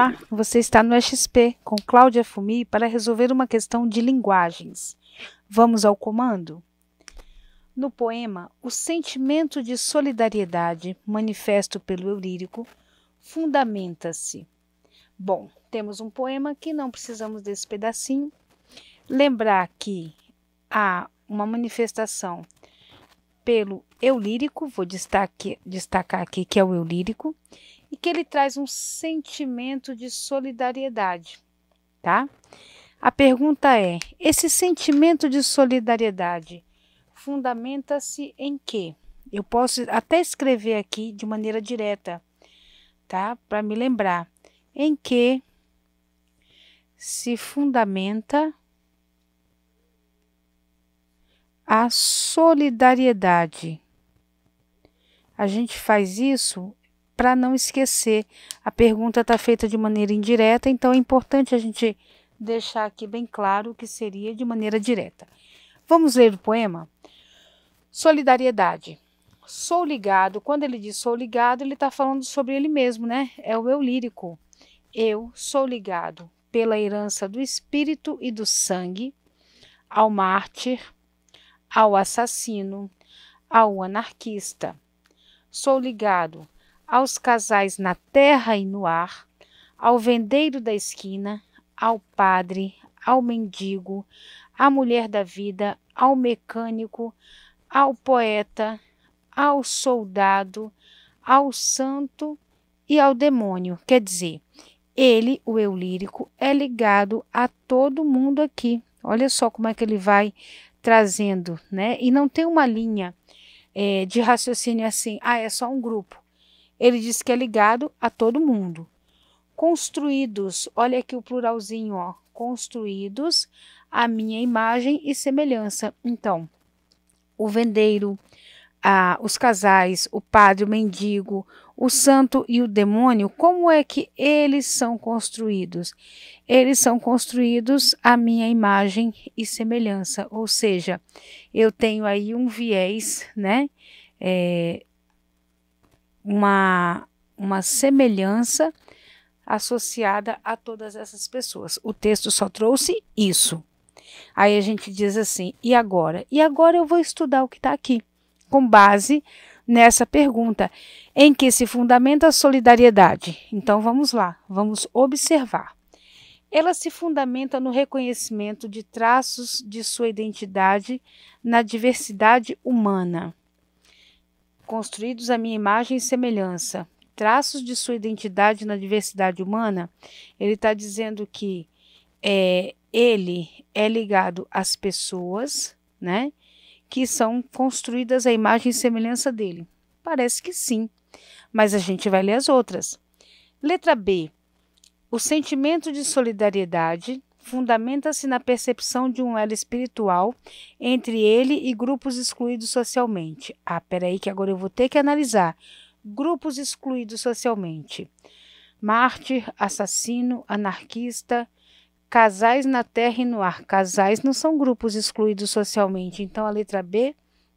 Olá, você está no XP com Cláudia Fumi para resolver uma questão de linguagens. Vamos ao comando? No poema O Sentimento de Solidariedade, manifesto pelo Eurírico, fundamenta-se. Bom, temos um poema que não precisamos desse pedacinho. Lembrar que há uma manifestação pelo Eulírico, vou destacar aqui que é o Eulírico, e que ele traz um sentimento de solidariedade, tá? A pergunta é: esse sentimento de solidariedade fundamenta-se em quê? Eu posso até escrever aqui de maneira direta, tá? Para me lembrar. Em que se fundamenta a solidariedade. A gente faz isso para não esquecer. A pergunta está feita de maneira indireta, então é importante a gente deixar aqui bem claro o que seria de maneira direta. Vamos ler o poema? Solidariedade. Sou ligado. Quando ele diz sou ligado, ele está falando sobre ele mesmo, né? É o eu lírico. Eu sou ligado pela herança do espírito e do sangue ao mártir, ao assassino, ao anarquista. Sou ligado aos casais na terra e no ar, ao vendeiro da esquina, ao padre, ao mendigo, à mulher da vida, ao mecânico, ao poeta, ao soldado, ao santo e ao demônio. Quer dizer, ele, o eu lírico, é ligado a todo mundo aqui. Olha só como é que ele vai trazendo, né? E não tem uma linha é, de raciocínio assim, ah, é só um grupo. Ele diz que é ligado a todo mundo. Construídos, olha aqui o pluralzinho, ó, construídos a minha imagem e semelhança. Então, o vendeiro, os casais, o padre, o mendigo, o santo e o demônio, como é que eles são construídos? Eles são construídos a minha imagem e semelhança, ou seja, eu tenho aí um viés, né? É, uma, uma semelhança associada a todas essas pessoas. O texto só trouxe isso. Aí a gente diz assim: e agora? E agora eu vou estudar o que está aqui, com base nessa pergunta. Em que se fundamenta a solidariedade? Então vamos lá, vamos observar. Ela se fundamenta no reconhecimento de traços de sua identidade na diversidade humana construídos à minha imagem e semelhança, traços de sua identidade na diversidade humana, ele está dizendo que é, ele é ligado às pessoas, né? Que são construídas à imagem e semelhança dele. Parece que sim, mas a gente vai ler as outras. Letra B. O sentimento de solidariedade fundamenta-se na percepção de um elo espiritual entre ele e grupos excluídos socialmente. Ah, peraí, que agora eu vou ter que analisar. Grupos excluídos socialmente: mártir, assassino, anarquista. Casais na terra e no ar. Casais não são grupos excluídos socialmente. Então a letra B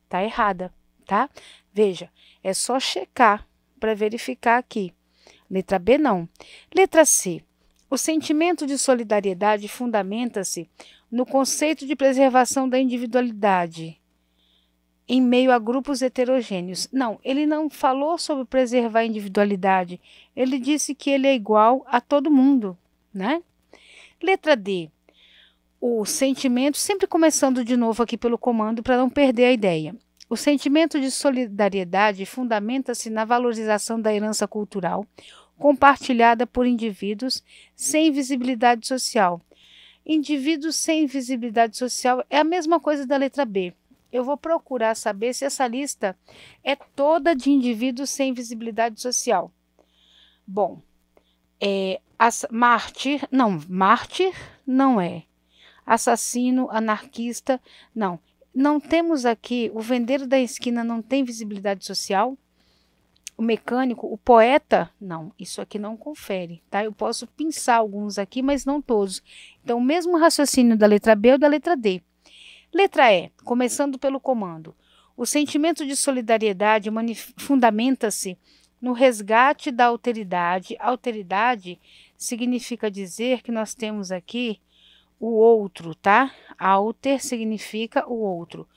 tá errada, tá? Veja, é só checar para verificar aqui. Letra B não. Letra C. O sentimento de solidariedade fundamenta-se no conceito de preservação da individualidade em meio a grupos heterogêneos. Não, ele não falou sobre preservar a individualidade. Ele disse que ele é igual a todo mundo, né? Letra D. O sentimento, sempre começando de novo aqui pelo comando para não perder a ideia. O sentimento de solidariedade fundamenta-se na valorização da herança cultural, compartilhada por indivíduos sem visibilidade social. Indivíduos sem visibilidade social é a mesma coisa da letra B. Eu vou procurar saber se essa lista é toda de indivíduos sem visibilidade social. Bom, é, as, mártir, não, mártir não é. Assassino, anarquista, não. Não temos aqui, o vendeiro da esquina não tem visibilidade social, o mecânico, o poeta, não, isso aqui não confere, tá? Eu posso pensar alguns aqui, mas não todos. Então, o mesmo raciocínio da letra B ou da letra D. Letra E, começando pelo comando. O sentimento de solidariedade fundamenta-se no resgate da alteridade. Alteridade significa dizer que nós temos aqui o outro, tá? Alter significa o outro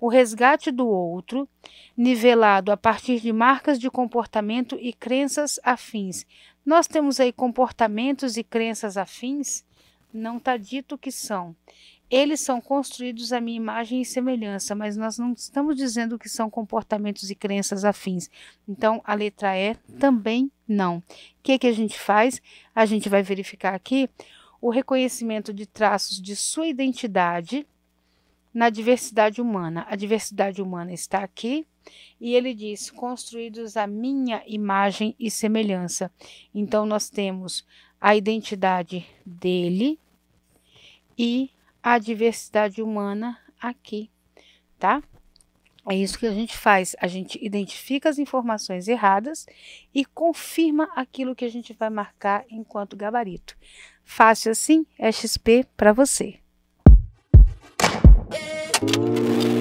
o resgate do outro, nivelado a partir de marcas de comportamento e crenças afins. Nós temos aí comportamentos e crenças afins? Não está dito que são. Eles são construídos à minha imagem e semelhança, mas nós não estamos dizendo que são comportamentos e crenças afins. Então, a letra E também não. O que, que a gente faz? A gente vai verificar aqui o reconhecimento de traços de sua identidade na diversidade humana. A diversidade humana está aqui e ele diz: construídos à minha imagem e semelhança. Então nós temos a identidade dele e a diversidade humana aqui, tá? É isso que a gente faz. A gente identifica as informações erradas e confirma aquilo que a gente vai marcar enquanto gabarito. Fácil assim, é XP para você. Thank you.